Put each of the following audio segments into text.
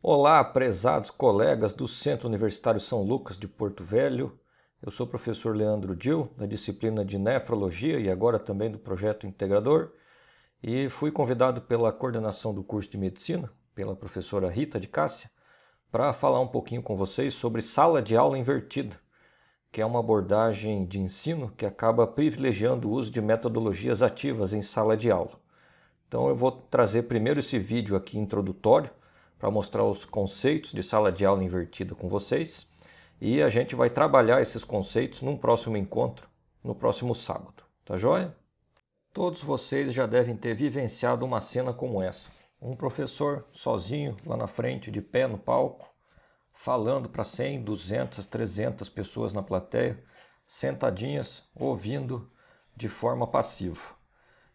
Olá, prezados colegas do Centro Universitário São Lucas de Porto Velho. Eu sou o professor Leandro Dil, da disciplina de Nefrologia e agora também do projeto integrador, e fui convidado pela coordenação do curso de medicina, pela professora Rita de Cássia, para falar um pouquinho com vocês sobre sala de aula invertida, que é uma abordagem de ensino que acaba privilegiando o uso de metodologias ativas em sala de aula. Então eu vou trazer primeiro esse vídeo aqui introdutório para mostrar os conceitos de sala de aula invertida com vocês. E a gente vai trabalhar esses conceitos num próximo encontro, no próximo sábado. Tá joia? Todos vocês já devem ter vivenciado uma cena como essa. Um professor sozinho lá na frente, de pé no palco, falando para 100, 200, 300 pessoas na plateia, sentadinhas, ouvindo de forma passiva.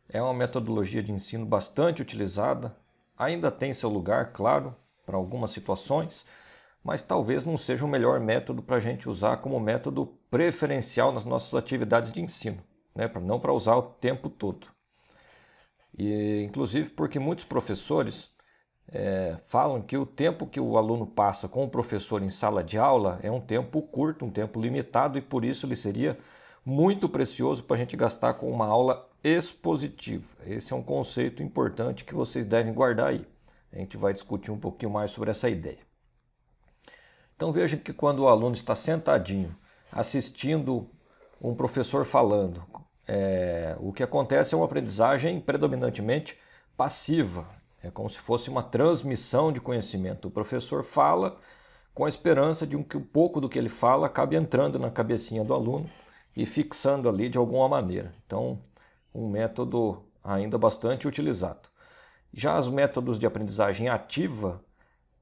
É uma metodologia de ensino bastante utilizada Ainda tem seu lugar, claro, para algumas situações, mas talvez não seja o melhor método para a gente usar como método preferencial nas nossas atividades de ensino, né? não para usar o tempo todo. E, inclusive porque muitos professores é, falam que o tempo que o aluno passa com o professor em sala de aula é um tempo curto, um tempo limitado e por isso ele seria muito precioso para a gente gastar com uma aula expositiva. Esse é um conceito importante que vocês devem guardar aí. A gente vai discutir um pouquinho mais sobre essa ideia. Então veja que quando o aluno está sentadinho assistindo um professor falando, é, o que acontece é uma aprendizagem predominantemente passiva. É como se fosse uma transmissão de conhecimento. O professor fala com a esperança de um que um pouco do que ele fala acabe entrando na cabecinha do aluno e fixando ali de alguma maneira. Então, um método ainda bastante utilizado. Já os métodos de aprendizagem ativa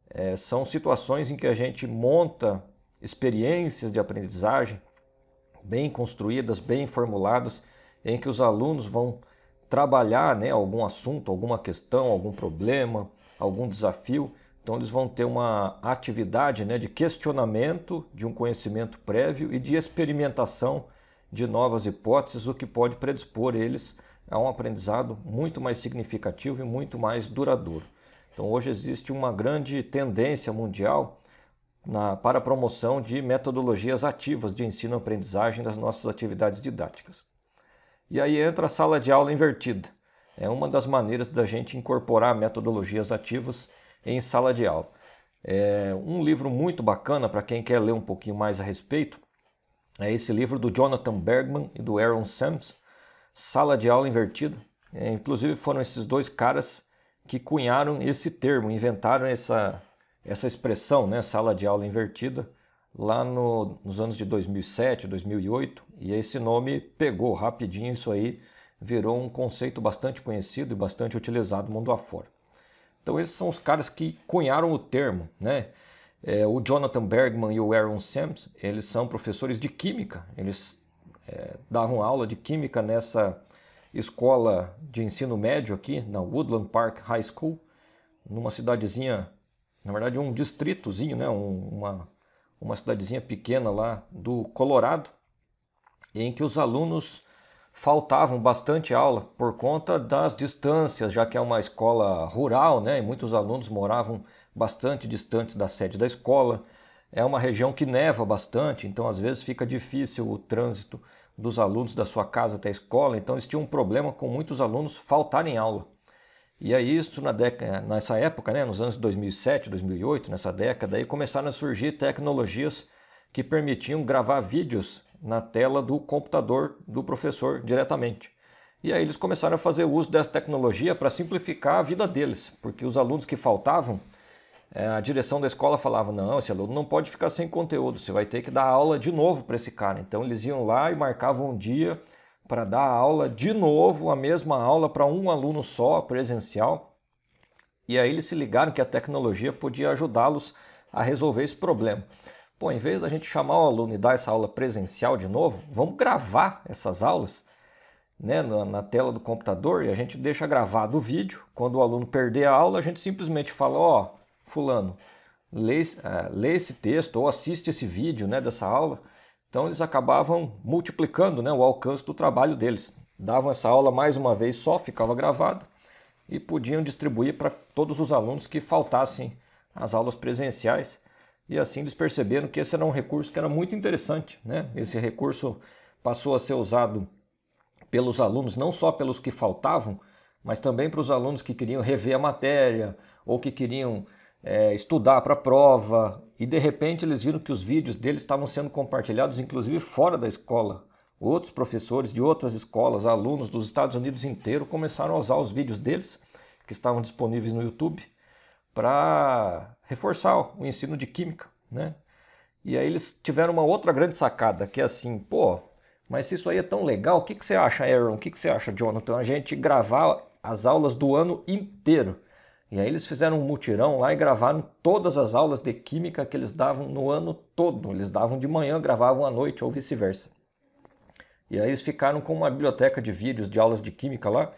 é, são situações em que a gente monta experiências de aprendizagem bem construídas, bem formuladas, em que os alunos vão trabalhar né, algum assunto, alguma questão, algum problema, algum desafio. Então, eles vão ter uma atividade né, de questionamento de um conhecimento prévio e de experimentação de novas hipóteses, o que pode predispor eles a um aprendizado muito mais significativo e muito mais duradouro. Então, hoje existe uma grande tendência mundial na, para a promoção de metodologias ativas de ensino-aprendizagem das nossas atividades didáticas. E aí entra a sala de aula invertida. É uma das maneiras da gente incorporar metodologias ativas em sala de aula. É um livro muito bacana para quem quer ler um pouquinho mais a respeito é esse livro do Jonathan Bergman e do Aaron Sams, Sala de Aula Invertida. É, inclusive foram esses dois caras que cunharam esse termo, inventaram essa, essa expressão, né, sala de aula invertida, lá no, nos anos de 2007, 2008. E esse nome pegou rapidinho isso aí, virou um conceito bastante conhecido e bastante utilizado mundo afora. Então esses são os caras que cunharam o termo, né? É, o Jonathan Bergman e o Aaron Sams, eles são professores de química, eles é, davam aula de química nessa escola de ensino médio aqui, na Woodland Park High School, numa cidadezinha, na verdade um distritozinho, né, um, uma, uma cidadezinha pequena lá do Colorado, em que os alunos faltavam bastante aula por conta das distâncias, já que é uma escola rural, né, e muitos alunos moravam bastante distantes da sede da escola. É uma região que neva bastante, então às vezes fica difícil o trânsito dos alunos da sua casa até a escola, então eles tinham um problema com muitos alunos faltarem aula. E aí isso na década, nessa época, né, nos anos 2007, 2008, nessa década, aí começaram a surgir tecnologias que permitiam gravar vídeos na tela do computador do professor diretamente. E aí eles começaram a fazer uso dessa tecnologia para simplificar a vida deles, porque os alunos que faltavam é, a direção da escola falava: não, esse aluno não pode ficar sem conteúdo, você vai ter que dar aula de novo para esse cara. Então eles iam lá e marcavam um dia para dar aula de novo, a mesma aula para um aluno só, presencial. E aí eles se ligaram que a tecnologia podia ajudá-los a resolver esse problema. Pô, em vez da gente chamar o aluno e dar essa aula presencial de novo, vamos gravar essas aulas né, na, na, tela do computador e a gente deixa gravado o vídeo. Quando o aluno perder a aula, a gente simplesmente fala: ó. Oh, fulano, lê, ah, lê esse texto ou assiste esse vídeo né, dessa aula. Então eles acabavam multiplicando né, o alcance do trabalho deles. Davam essa aula mais uma vez só, ficava gravada e podiam distribuir para todos os alunos que faltassem às aulas presenciais. E assim eles perceberam que esse era um recurso que era muito interessante. Né? Esse recurso passou a ser usado pelos alunos, não só pelos que faltavam, mas também para os alunos que queriam rever a matéria ou que queriam é, estudar para a prova, e de repente eles viram que os vídeos deles estavam sendo compartilhados, inclusive fora da escola. Outros professores de outras escolas, alunos dos Estados Unidos inteiro, começaram a usar os vídeos deles, que estavam disponíveis no YouTube, para reforçar o ensino de química. Né? E aí eles tiveram uma outra grande sacada, que é assim, pô, mas se isso aí é tão legal, o que, que você acha, Aaron? O que, que você acha, Jonathan? A gente gravar as aulas do ano inteiro. E aí eles fizeram um mutirão lá e gravaram todas as aulas de química que eles davam no ano todo. Eles davam de manhã, gravavam à noite ou vice-versa. E aí eles ficaram com uma biblioteca de vídeos de aulas de química lá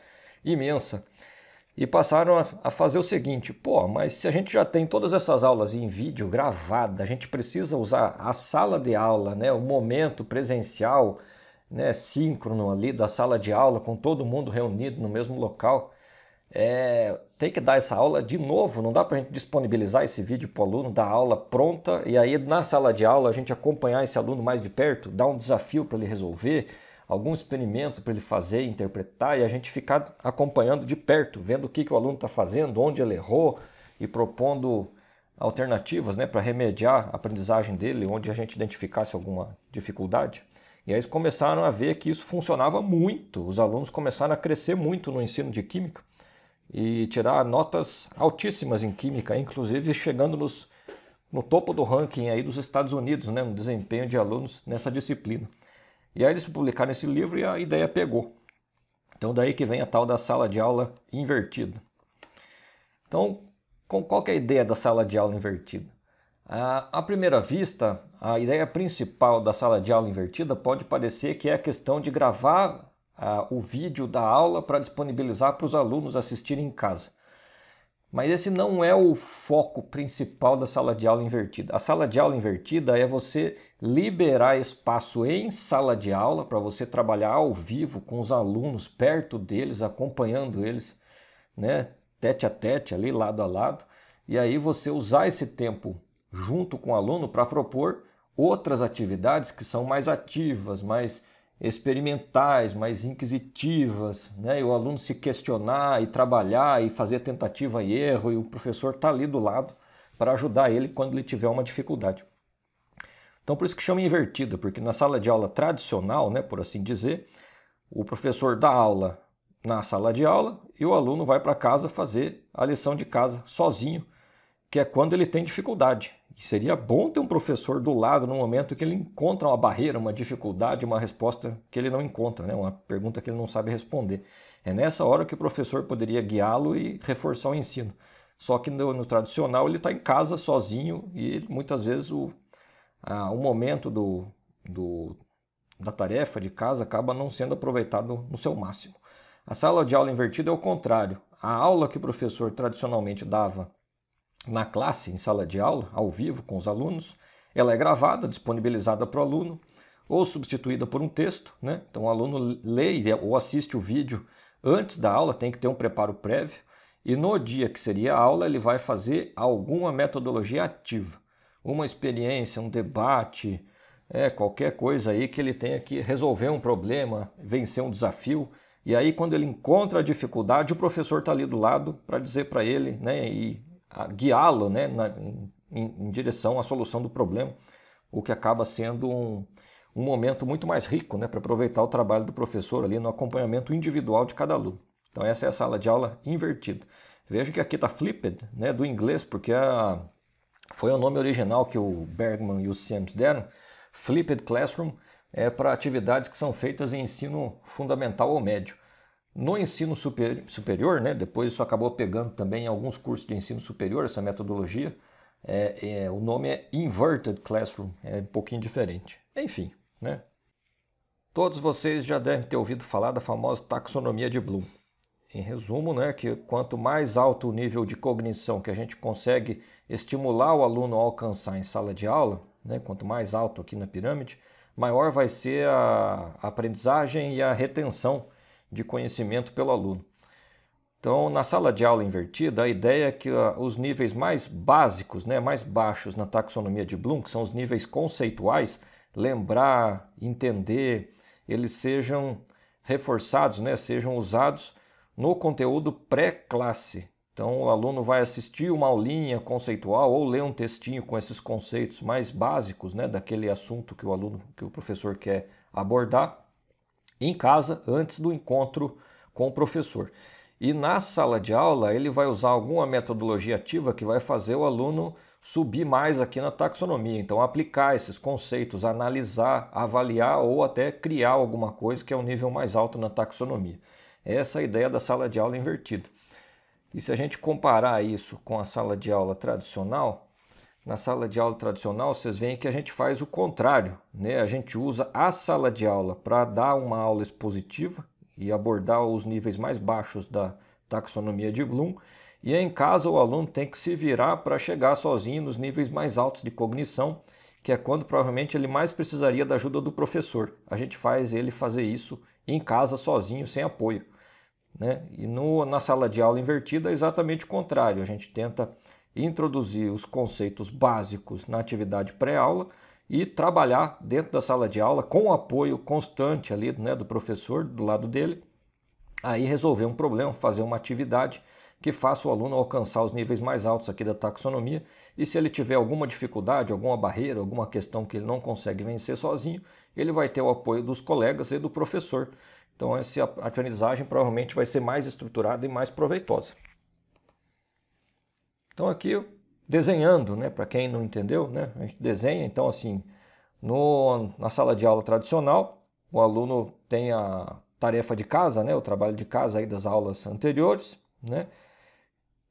imensa. E passaram a fazer o seguinte: pô, mas se a gente já tem todas essas aulas em vídeo gravada, a gente precisa usar a sala de aula, né, o momento presencial, né, síncrono ali da sala de aula, com todo mundo reunido no mesmo local. É, tem que dar essa aula de novo, não dá para a gente disponibilizar esse vídeo para o aluno, dar a aula pronta e aí na sala de aula a gente acompanhar esse aluno mais de perto, dar um desafio para ele resolver, algum experimento para ele fazer, interpretar e a gente ficar acompanhando de perto, vendo o que, que o aluno está fazendo, onde ele errou e propondo alternativas né, para remediar a aprendizagem dele, onde a gente identificasse alguma dificuldade. E aí eles começaram a ver que isso funcionava muito, os alunos começaram a crescer muito no ensino de química e tirar notas altíssimas em química, inclusive chegando nos, no topo do ranking aí dos Estados Unidos, né, no desempenho de alunos nessa disciplina. E aí eles publicaram esse livro e a ideia pegou. Então daí que vem a tal da sala de aula invertida. Então, qual que é a ideia da sala de aula invertida? À primeira vista, a ideia principal da sala de aula invertida pode parecer que é a questão de gravar o vídeo da aula para disponibilizar para os alunos assistirem em casa. Mas esse não é o foco principal da sala de aula invertida. A sala de aula invertida é você liberar espaço em sala de aula para você trabalhar ao vivo com os alunos, perto deles, acompanhando eles, né, tete a tete, ali lado a lado. E aí você usar esse tempo junto com o aluno para propor outras atividades que são mais ativas, mais experimentais, mais inquisitivas, né? e o aluno se questionar e trabalhar e fazer tentativa e erro, e o professor está ali do lado para ajudar ele quando ele tiver uma dificuldade. Então, por isso que chama invertida, porque na sala de aula tradicional, né, por assim dizer, o professor dá aula na sala de aula e o aluno vai para casa fazer a lição de casa sozinho, que é quando ele tem dificuldade. E seria bom ter um professor do lado no momento que ele encontra uma barreira, uma dificuldade, uma resposta que ele não encontra, né? uma pergunta que ele não sabe responder. É nessa hora que o professor poderia guiá-lo e reforçar o ensino. Só que no, no tradicional ele está em casa sozinho e ele, muitas vezes o, a, o momento do, do, da tarefa de casa acaba não sendo aproveitado no seu máximo. A sala de aula invertida é o contrário. A aula que o professor tradicionalmente dava na classe, em sala de aula, ao vivo com os alunos. Ela é gravada, disponibilizada para o aluno ou substituída por um texto. Né? Então, o aluno lê ou assiste o vídeo antes da aula, tem que ter um preparo prévio. E no dia que seria a aula, ele vai fazer alguma metodologia ativa, uma experiência, um debate, é, qualquer coisa aí que ele tenha que resolver um problema, vencer um desafio. E aí, quando ele encontra a dificuldade, o professor está ali do lado para dizer para ele né, e guiá-lo né, na, em, em, direção à solução do problema, o que acaba sendo um, um momento muito mais rico né, para aproveitar o trabalho do professor ali no acompanhamento individual de cada aluno. Então essa é a sala de aula invertida. Veja que aqui está flipped, né, do inglês, porque a, foi o nome original que o Bergman e o Sims deram, flipped classroom, é para atividades que são feitas em ensino fundamental ou médio. No ensino super, superior, né, depois isso acabou pegando também em alguns cursos de ensino superior, essa metodologia, é, é, o nome é Inverted Classroom, é um pouquinho diferente. Enfim, né? Todos vocês já devem ter ouvido falar da famosa taxonomia de Bloom. Em resumo, né, que quanto mais alto o nível de cognição que a gente consegue estimular o aluno a alcançar em sala de aula, né, quanto mais alto aqui na pirâmide, maior vai ser a aprendizagem e a retenção de conhecimento pelo aluno. Então, na sala de aula invertida, a ideia é que ah, os níveis mais básicos, né, mais baixos na taxonomia de Bloom, que são os níveis conceituais, lembrar, entender, eles sejam reforçados, né, sejam usados no conteúdo pré-classe. Então, o aluno vai assistir uma aulinha conceitual ou ler um textinho com esses conceitos mais básicos, né, daquele assunto que o aluno, que o professor quer abordar em casa antes do encontro com o professor. E na sala de aula, ele vai usar alguma metodologia ativa que vai fazer o aluno subir mais aqui na taxonomia. Então, aplicar esses conceitos, analisar, avaliar ou até criar alguma coisa que é o um nível mais alto na taxonomia. Essa é a ideia da sala de aula invertida. E se a gente comparar isso com a sala de aula tradicional, na sala de aula tradicional, vocês veem que a gente faz o contrário, né? A gente usa a sala de aula para dar uma aula expositiva e abordar os níveis mais baixos da taxonomia de Bloom, e em casa o aluno tem que se virar para chegar sozinho nos níveis mais altos de cognição, que é quando provavelmente ele mais precisaria da ajuda do professor. A gente faz ele fazer isso em casa sozinho, sem apoio. Né? E no, na sala de aula invertida é exatamente o contrário, a gente tenta introduzir os conceitos básicos na atividade pré-aula e trabalhar dentro da sala de aula com o apoio constante ali né, do professor do lado dele, aí resolver um problema, fazer uma atividade que faça o aluno alcançar os níveis mais altos aqui da taxonomia e se ele tiver alguma dificuldade, alguma barreira, alguma questão que ele não consegue vencer sozinho, ele vai ter o apoio dos colegas e do professor. Então essa aprendizagem provavelmente vai ser mais estruturada e mais proveitosa. Então aqui desenhando, né, para quem não entendeu, né, a gente desenha, então assim, no, na sala de aula tradicional, o aluno tem a tarefa de casa, né, o trabalho de casa aí das aulas anteriores, né,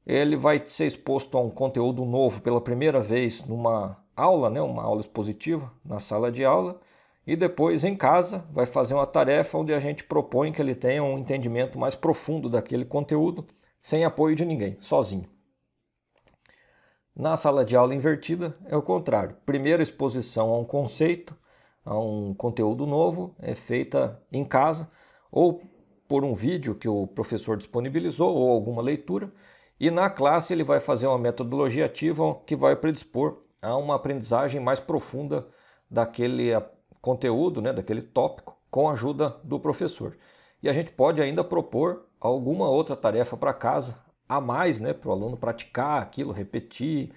ele vai ser exposto a um conteúdo novo pela primeira vez numa aula, né, uma aula expositiva na sala de aula, e depois em casa vai fazer uma tarefa onde a gente propõe que ele tenha um entendimento mais profundo daquele conteúdo, sem apoio de ninguém, sozinho. Na sala de aula invertida é o contrário. Primeira exposição a um conceito, a um conteúdo novo, é feita em casa ou por um vídeo que o professor disponibilizou ou alguma leitura, e na classe ele vai fazer uma metodologia ativa que vai predispor a uma aprendizagem mais profunda daquele ah, conteúdo, né, daquele tópico, com a ajuda do professor. E a gente pode ainda propor alguma outra tarefa para casa, a mais né, para o aluno praticar aquilo, repetir,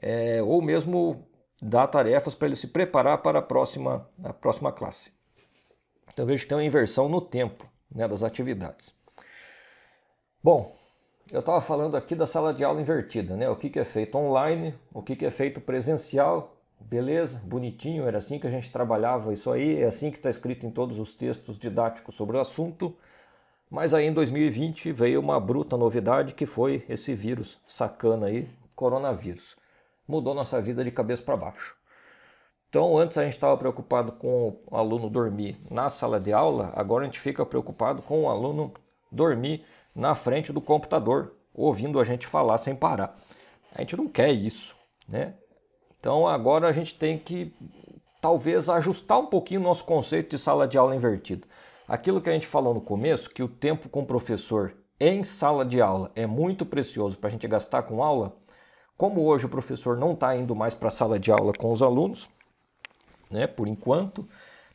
é, ou mesmo dar tarefas para ele se preparar para a próxima, a próxima classe. Então vejo que tem uma inversão no tempo né, das atividades. Bom, eu estava falando aqui da sala de aula invertida, né? O que, que é feito online, o que, que é feito presencial, beleza, bonitinho, era assim que a gente trabalhava isso aí, é assim que está escrito em todos os textos didáticos sobre o assunto. Mas aí em 2020 veio uma bruta novidade que foi esse vírus sacana aí, coronavírus. Mudou nossa vida de cabeça para baixo. Então, antes a gente estava preocupado com o aluno dormir na sala de aula, agora a gente fica preocupado com o aluno dormir na frente do computador, ouvindo a gente falar sem parar. A gente não quer isso, né? Então, agora a gente tem que talvez ajustar um pouquinho o nosso conceito de sala de aula invertida. Aquilo que a gente falou no começo, que o tempo com o professor em sala de aula é muito precioso para a gente gastar com aula, como hoje o professor não está indo mais para a sala de aula com os alunos, né, por enquanto,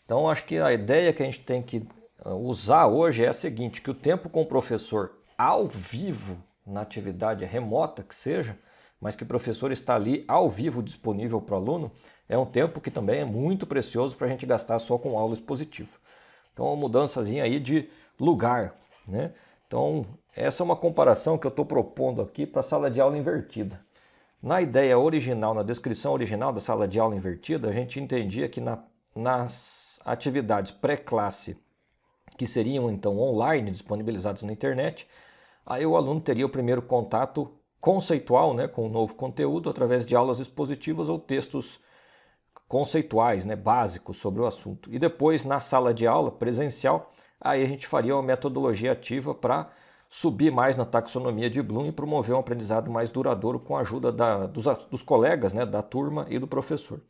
então acho que a ideia que a gente tem que ah, usar hoje é a seguinte, que o tempo com o professor ao vivo, na atividade remota que seja, mas que o professor está ali ao vivo disponível para o aluno, é um tempo que também é muito precioso para a gente gastar só com aula expositiva. Então, uma mudançazinha aí de lugar, né? Então, essa é uma comparação que eu estou propondo aqui para a sala de aula invertida. Na ideia original, na descrição original da sala de aula invertida, a gente entendia que na, nas atividades pré-classe, que seriam então online, disponibilizadas na internet, aí o aluno teria o primeiro contato conceitual né, com o novo conteúdo através de aulas expositivas ou textos conceituais, né, básicos sobre o assunto. E depois, na sala de aula presencial, aí a gente faria uma metodologia ativa para subir mais na taxonomia de Bloom e promover um aprendizado mais duradouro com a ajuda da, dos, dos, colegas, né, da turma e do professor.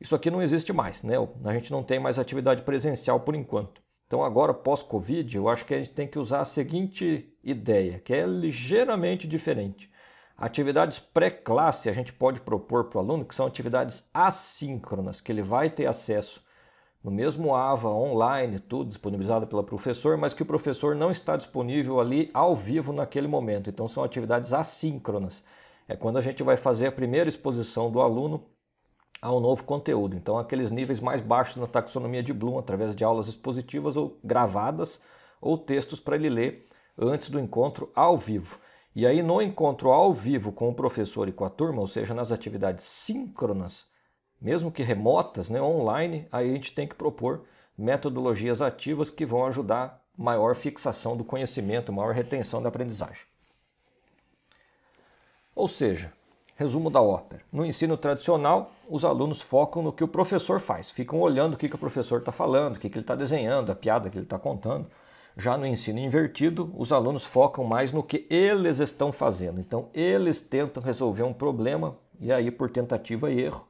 Isso aqui não existe mais, né? a gente não tem mais atividade presencial por enquanto. Então, agora, pós-Covid, eu acho que a gente tem que usar a seguinte ideia, que é ligeiramente diferente. Atividades pré-classe a gente pode propor para o aluno que são atividades assíncronas, que ele vai ter acesso no mesmo AVA online, tudo disponibilizado pelo professor, mas que o professor não está disponível ali ao vivo naquele momento. Então são atividades assíncronas. É quando a gente vai fazer a primeira exposição do aluno ao novo conteúdo. Então aqueles níveis mais baixos na taxonomia de Bloom, através de aulas expositivas ou gravadas ou textos para ele ler antes do encontro ao vivo. E aí, no encontro ao vivo com o professor e com a turma, ou seja, nas atividades síncronas, mesmo que remotas, né, online, aí a gente tem que propor metodologias ativas que vão ajudar maior fixação do conhecimento, maior retenção da aprendizagem. Ou seja, resumo da ópera. No ensino tradicional, os alunos focam no que o professor faz, ficam olhando o que, que o professor está falando, o que, que ele está desenhando, a piada que ele está contando. Já no ensino invertido, os alunos focam mais no que eles estão fazendo. Então, eles tentam resolver um problema e aí, por tentativa e erro,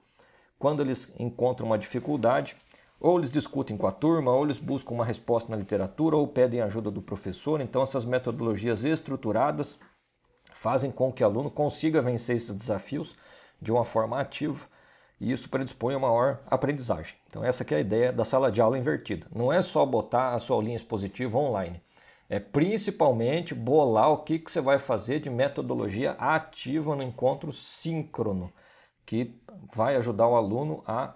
quando eles encontram uma dificuldade, ou eles discutem com a turma, ou eles buscam uma resposta na literatura, ou pedem ajuda do professor. Então, essas metodologias estruturadas fazem com que o aluno consiga vencer esses desafios de uma forma ativa e isso predispõe a maior aprendizagem. Então essa é a ideia da sala de aula invertida. Não é só botar a sua aulinha expositiva online, é principalmente bolar o que, que você vai fazer de metodologia ativa no encontro síncrono, que vai ajudar o aluno a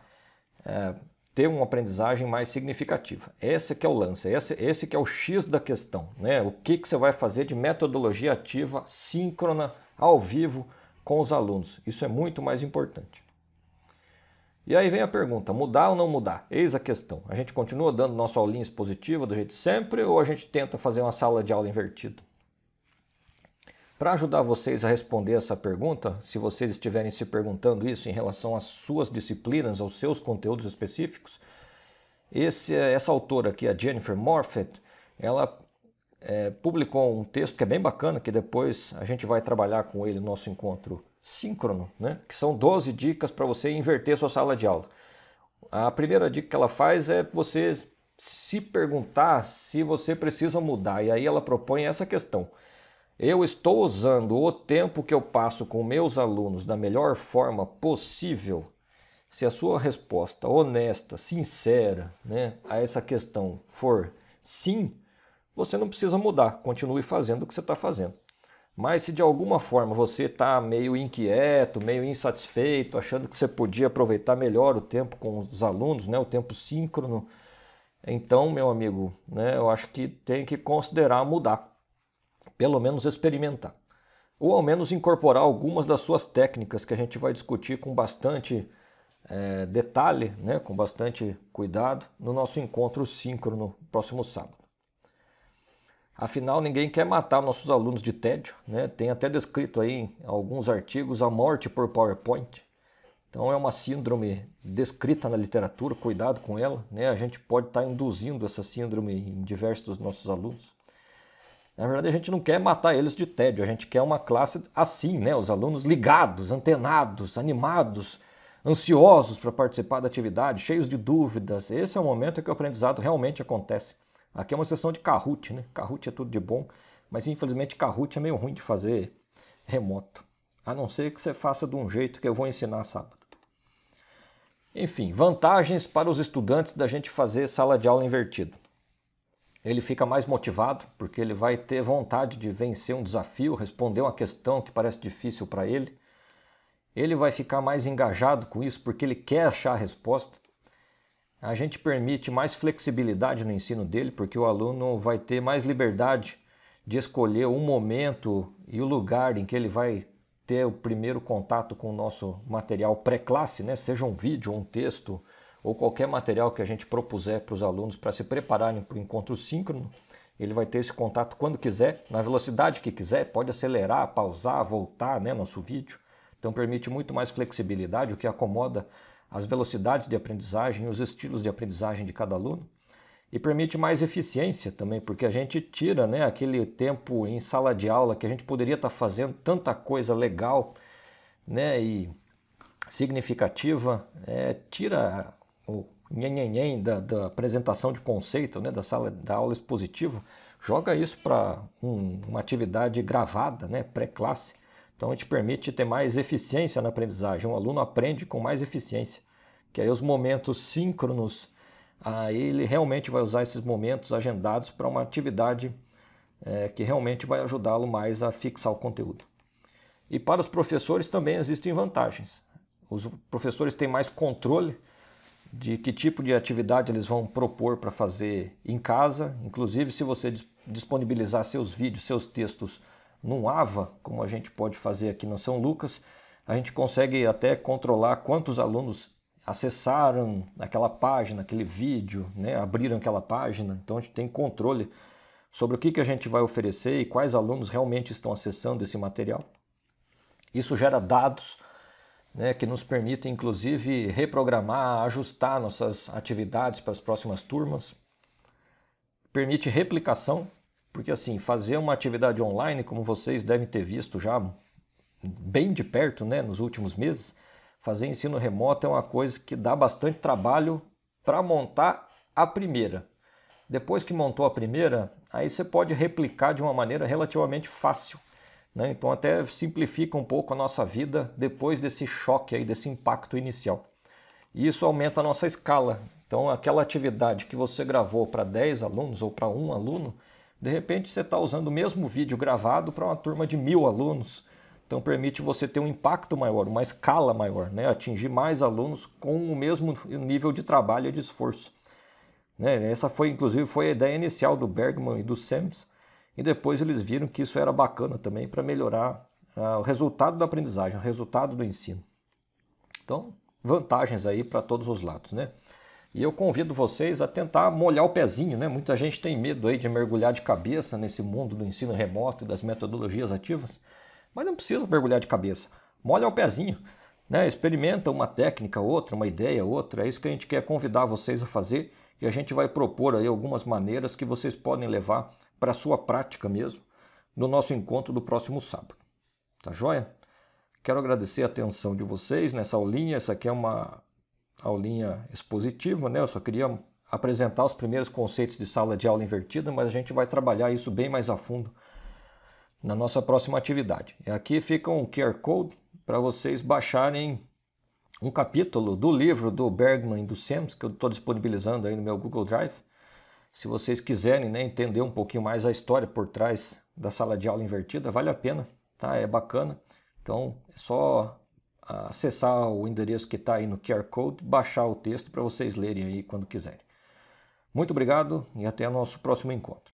é, ter uma aprendizagem mais significativa. Esse que é o lance, esse, esse que é o X da questão. Né? O que, que você vai fazer de metodologia ativa síncrona, ao vivo, com os alunos. Isso é muito mais importante. E aí vem a pergunta: mudar ou não mudar? Eis a questão. A gente continua dando nossa aulinha expositiva do jeito sempre ou a gente tenta fazer uma sala de aula invertida? Para ajudar vocês a responder essa pergunta, se vocês estiverem se perguntando isso em relação às suas disciplinas, aos seus conteúdos específicos, esse, essa autora aqui, a Jennifer Morfett, ela é, publicou um texto que é bem bacana, que depois a gente vai trabalhar com ele no nosso encontro síncrono, né? que são 12 dicas para você inverter sua sala de aula. A primeira dica que ela faz é você se perguntar se você precisa mudar, e aí ela propõe essa questão. Eu estou usando o tempo que eu passo com meus alunos da melhor forma possível? Se a sua resposta honesta, sincera né, a essa questão for sim, você não precisa mudar, continue fazendo o que você está fazendo. Mas se de alguma forma você está meio inquieto, meio insatisfeito, achando que você podia aproveitar melhor o tempo com os alunos, né, o tempo síncrono, então, meu amigo, né, eu acho que tem que considerar mudar, pelo menos experimentar. Ou ao menos incorporar algumas das suas técnicas que a gente vai discutir com bastante é, detalhe, né, com bastante cuidado, no nosso encontro síncrono próximo sábado. Afinal, ninguém quer matar nossos alunos de tédio, né? Tem até descrito aí em alguns artigos a morte por PowerPoint. Então é uma síndrome descrita na literatura, cuidado com ela, né? A gente pode estar tá induzindo essa síndrome em diversos dos nossos alunos. Na verdade, a gente não quer matar eles de tédio, a gente quer uma classe assim, né? Os alunos ligados, antenados, animados, ansiosos para participar da atividade, cheios de dúvidas. Esse é o momento em que o aprendizado realmente acontece. Aqui é uma sessão de Kahoot, né? Kahoot é tudo de bom, mas infelizmente Kahoot é meio ruim de fazer remoto. A não ser que você faça de um jeito que eu vou ensinar sábado. Enfim, vantagens para os estudantes da gente fazer sala de aula invertida. Ele fica mais motivado, porque ele vai ter vontade de vencer um desafio, responder uma questão que parece difícil para ele. Ele vai ficar mais engajado com isso, porque ele quer achar a resposta a gente permite mais flexibilidade no ensino dele, porque o aluno vai ter mais liberdade de escolher o momento e o lugar em que ele vai ter o primeiro contato com o nosso material pré-classe, né? seja um vídeo, um texto ou qualquer material que a gente propuser para os alunos para se prepararem para o encontro síncrono. Ele vai ter esse contato quando quiser, na velocidade que quiser, pode acelerar, pausar, voltar né, nosso vídeo. Então permite muito mais flexibilidade, o que acomoda as velocidades de aprendizagem e os estilos de aprendizagem de cada aluno e permite mais eficiência também, porque a gente tira né, aquele tempo em sala de aula que a gente poderia estar tá fazendo tanta coisa legal né, e significativa, é, tira o nhenhenhen da, da apresentação de conceito, né, da sala da aula expositiva, joga isso para um, uma atividade gravada, né, pré-classe, então, a gente permite ter mais eficiência na aprendizagem. Um aluno aprende com mais eficiência, que aí os momentos síncronos, aí ele realmente vai usar esses momentos agendados para uma atividade é, que realmente vai ajudá-lo mais a fixar o conteúdo. E para os professores também existem vantagens. Os professores têm mais controle de que tipo de atividade eles vão propor para fazer em casa, inclusive se você disponibilizar seus vídeos, seus textos num AVA, como a gente pode fazer aqui na São Lucas, a gente consegue até controlar quantos alunos acessaram aquela página, aquele vídeo, né? abriram aquela página. Então a gente tem controle sobre o que, que a gente vai oferecer e quais alunos realmente estão acessando esse material. Isso gera dados né, que nos permitem, inclusive, reprogramar, ajustar nossas atividades para as próximas turmas. Permite replicação porque assim, fazer uma atividade online, como vocês devem ter visto já bem de perto, né, nos últimos meses, fazer ensino remoto é uma coisa que dá bastante trabalho para montar a primeira. Depois que montou a primeira, aí você pode replicar de uma maneira relativamente fácil. Né? Então até simplifica um pouco a nossa vida depois desse choque aí, desse impacto inicial. E isso aumenta a nossa escala. Então aquela atividade que você gravou para 10 alunos ou para um aluno, de repente você está usando o mesmo vídeo gravado para uma turma de mil alunos. Então permite você ter um impacto maior, uma escala maior, né? atingir mais alunos com o mesmo nível de trabalho e de esforço. Né? Essa foi, inclusive, foi a ideia inicial do Bergman e do SEMS. E depois eles viram que isso era bacana também para melhorar ah, o resultado da aprendizagem, o resultado do ensino. Então, vantagens aí para todos os lados, né? E eu convido vocês a tentar molhar o pezinho, né? Muita gente tem medo aí de mergulhar de cabeça nesse mundo do ensino remoto e das metodologias ativas, mas não precisa mergulhar de cabeça. Molha o pezinho, né? Experimenta uma técnica, outra, uma ideia, outra. É isso que a gente quer convidar vocês a fazer e a gente vai propor aí algumas maneiras que vocês podem levar para a sua prática mesmo no nosso encontro do próximo sábado. Tá joia? Quero agradecer a atenção de vocês nessa aulinha. Essa aqui é uma aulinha expositiva, né? Eu só queria apresentar os primeiros conceitos de sala de aula invertida, mas a gente vai trabalhar isso bem mais a fundo na nossa próxima atividade. E aqui fica um QR Code para vocês baixarem um capítulo do livro do Bergman e do Sems, que eu estou disponibilizando aí no meu Google Drive. Se vocês quiserem né, entender um pouquinho mais a história por trás da sala de aula invertida, vale a pena, tá? É bacana. Então é só acessar o endereço que está aí no QR Code, baixar o texto para vocês lerem aí quando quiserem. Muito obrigado e até o nosso próximo encontro.